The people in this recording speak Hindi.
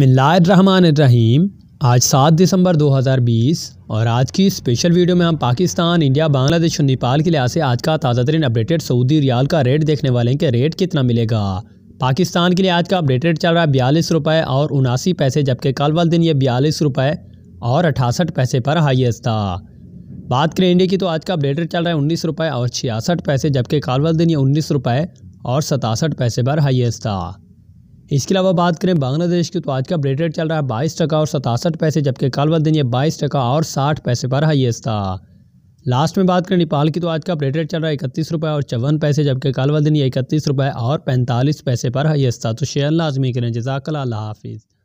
बसमीम आज 7 दिसंबर 2020 और आज की स्पेशल वीडियो में हम पाकिस्तान इंडिया बांग्लादेश और नेपाल के लिहाज से आज का ताज़ा तरीन अपडेटेड सऊदी रियाल का रेट देखने वाले हैं कि रेट कितना मिलेगा पाकिस्तान के लिए आज का अपडेटेड चल रहा है बयालीस रुपये और उनासी पैसे जबकि कल वाले दिन ये बयालीस रुपये और अठासठ पैसे पर हाइएस्ट था बात करें इंडिया की तो आज का अपडेटेड चल रहा है उन्नीस रुपये और छियासठ पैसे जबकि कल वाले दिन ये उन्नीस रुपये और सतासठ पैसे पर हाइस्ट था इसके अलावा बात करें बांग्लादेश की तो आज का ब्रेड रेट चल रहा है बाईस टका और सतासठ पैसे जबकि कल वाले दिन ये बाईस टका और साठ पैसे पर हाइएस्ट था लास्ट में बात करें नेपाल की तो आज का ब्रेड रेट चल रहा है इकतीस रुपये और चौवन पैसे जबकि कल वाले दिन ये इकतीस रुपये और पैंतालीस पैसे पर हाइएस्ट था तो शेयर लाजमी करें जजाकला हाफिज़